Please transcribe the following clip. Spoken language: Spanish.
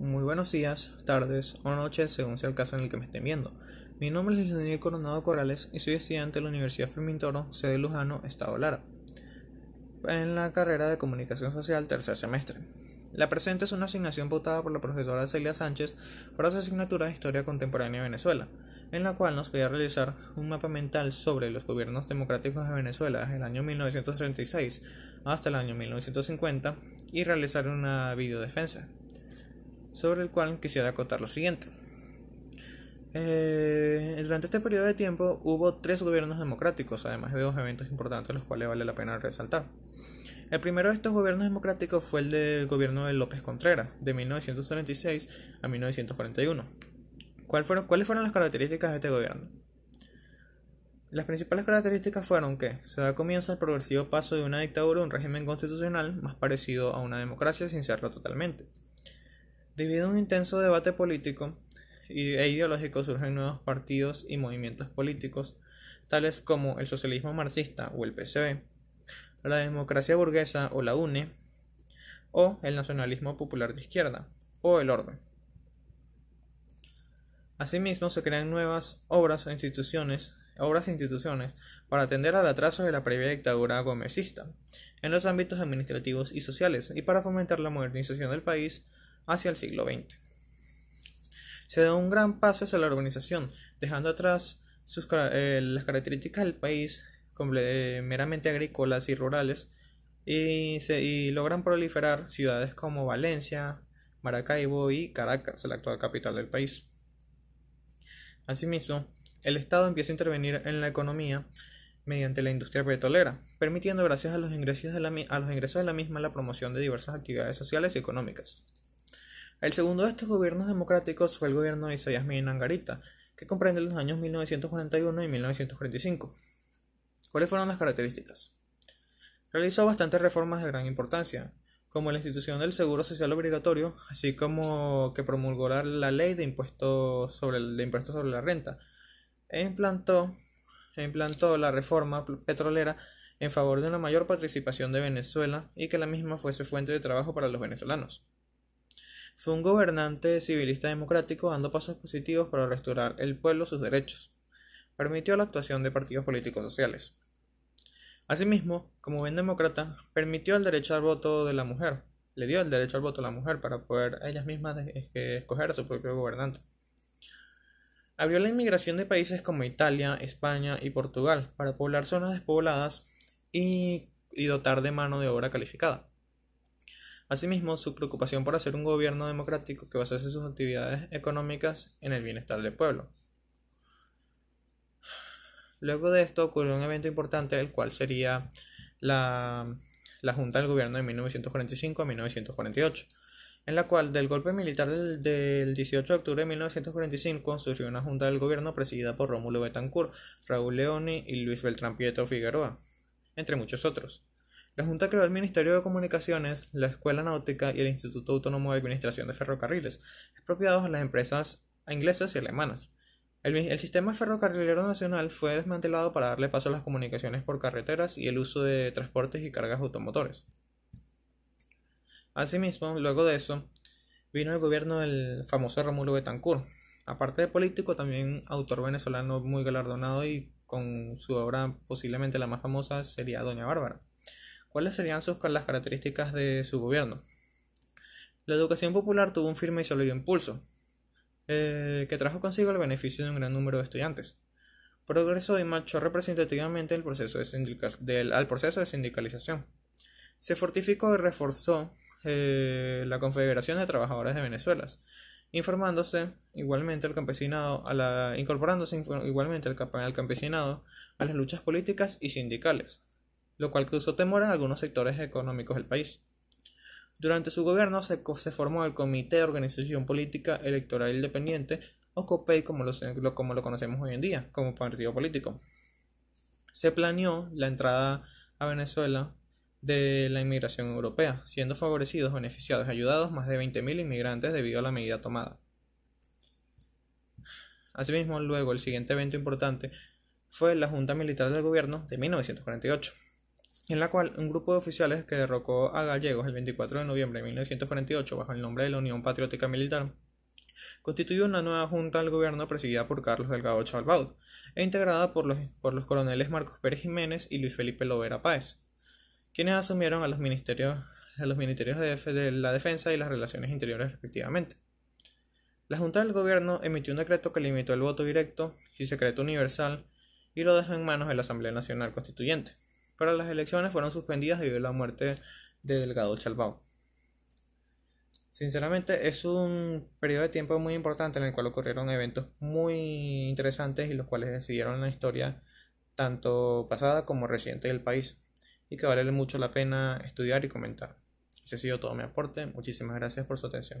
Muy buenos días, tardes o noches, según sea el caso en el que me estén viendo. Mi nombre es Daniel Coronado Corrales y soy estudiante de la Universidad Fermín Toro, sede Lujano, Estado Lara, en la carrera de Comunicación Social tercer semestre. La presente es una asignación votada por la profesora Celia Sánchez para su asignatura de Historia Contemporánea de Venezuela, en la cual nos voy a realizar un mapa mental sobre los gobiernos democráticos de Venezuela desde el año 1936 hasta el año 1950 y realizar una videodefensa sobre el cual quisiera acotar lo siguiente. Eh, durante este periodo de tiempo hubo tres gobiernos democráticos, además de dos eventos importantes los cuales vale la pena resaltar. El primero de estos gobiernos democráticos fue el del gobierno de López Contreras, de 1936 a 1941. fueron, ¿Cuáles fueron las características de este gobierno? Las principales características fueron que se da comienzo al progresivo paso de una dictadura a un régimen constitucional más parecido a una democracia sin serlo totalmente. Debido a un intenso debate político e ideológico surgen nuevos partidos y movimientos políticos, tales como el socialismo marxista o el PCB, la democracia burguesa o la UNE, o el nacionalismo popular de izquierda, o el orden. Asimismo, se crean nuevas obras e instituciones, obras e instituciones para atender al atraso de la previa dictadura gomecista en los ámbitos administrativos y sociales y para fomentar la modernización del país hacia el siglo XX. Se da un gran paso hacia la urbanización, dejando atrás eh, las características del país eh, meramente agrícolas y rurales, y, logran proliferar ciudades como Valencia, Maracaibo y Caracas, la actual capital del país. Asimismo, el Estado empieza a intervenir en la economía mediante la industria petrolera, permitiendo gracias a los ingresos de la misma la promoción de diversas actividades sociales y económicas. El segundo de estos gobiernos democráticos fue el gobierno de Isaías Nangarita, que comprende los años 1941 y 1945. ¿Cuáles fueron las características? Realizó bastantes reformas de gran importancia, como la institución del Seguro Social Obligatorio, así como que promulgó la ley de impuestos sobre, la renta, implantó, e implantó la reforma petrolera en favor de una mayor participación de Venezuela y que la misma fuese fuente de trabajo para los venezolanos. Fue un gobernante civilista democrático dando pasos positivos para restaurar el pueblo sus derechos. Permitió la actuación de partidos políticos sociales. Asimismo, como bien demócrata, permitió el derecho al voto de la mujer. Le dio el derecho al voto a la mujer para poder a ellas mismas escoger a su propio gobernante. Abrió la inmigración de países como Italia, España y Portugal para poblar zonas despobladas y dotar de mano de obra calificada. Asimismo, su preocupación por hacer un gobierno democrático que basase sus actividades económicas en el bienestar del pueblo. Luego de esto ocurrió un evento importante, el cual sería la, Junta del Gobierno de 1945 a 1948, en la cual del golpe militar del, 18 de octubre de 1945 surgió una Junta del Gobierno presidida por Rómulo Betancourt, Raúl Leoni y Luis Beltrán Pietro Figueroa, entre muchos otros. La Junta creó el Ministerio de Comunicaciones, la Escuela Náutica y el Instituto Autónomo de Administración de Ferrocarriles, expropiados a las empresas inglesas y alemanas. El, sistema ferrocarrilero nacional fue desmantelado para darle paso a las comunicaciones por carreteras y el uso de transportes y cargas automotores. Asimismo, luego de eso, vino el gobierno del famoso Romulo Betancourt. Aparte de político, también autor venezolano muy galardonado y con su obra posiblemente la más famosa sería Doña Bárbara. ¿Cuáles serían sus, las características de su gobierno? La educación popular tuvo un firme y sólido impulso, eh, que trajo consigo el beneficio de un gran número de estudiantes. Progresó y marchó representativamente el proceso de al proceso de sindicalización. Se fortificó y reforzó eh, la Confederación de Trabajadores de Venezuela, informándose igualmente campesinado, a la, incorporándose igualmente al campesinado a las luchas políticas y sindicales lo cual causó temor en algunos sectores económicos del país. Durante su gobierno se, formó el Comité de Organización Política Electoral Independiente, o COPEI como lo, como lo conocemos hoy en día, como partido político. Se planeó la entrada a Venezuela de la inmigración europea, siendo favorecidos, beneficiados y ayudados más de 20.000 inmigrantes debido a la medida tomada. Asimismo, luego el siguiente evento importante fue la Junta Militar del Gobierno de 1948, en la cual un grupo de oficiales que derrocó a gallegos el 24 de noviembre de 1948 bajo el nombre de la Unión Patriótica Militar constituyó una nueva junta del gobierno presidida por Carlos Delgado Chalbaud, e integrada por los, por los coroneles Marcos Pérez Jiménez y Luis Felipe Lovera Páez, quienes asumieron a los ministerios, a los ministerios de, de la Defensa y las Relaciones Interiores respectivamente. La Junta del Gobierno emitió un decreto que limitó el voto directo y secreto universal y lo dejó en manos de la Asamblea Nacional Constituyente pero las elecciones fueron suspendidas debido a la muerte de Delgado Chalbao. Sinceramente es un periodo de tiempo muy importante en el cual ocurrieron eventos muy interesantes y los cuales decidieron la historia tanto pasada como reciente del país y que vale mucho la pena estudiar y comentar. Ese ha sido todo mi aporte. Muchísimas gracias por su atención.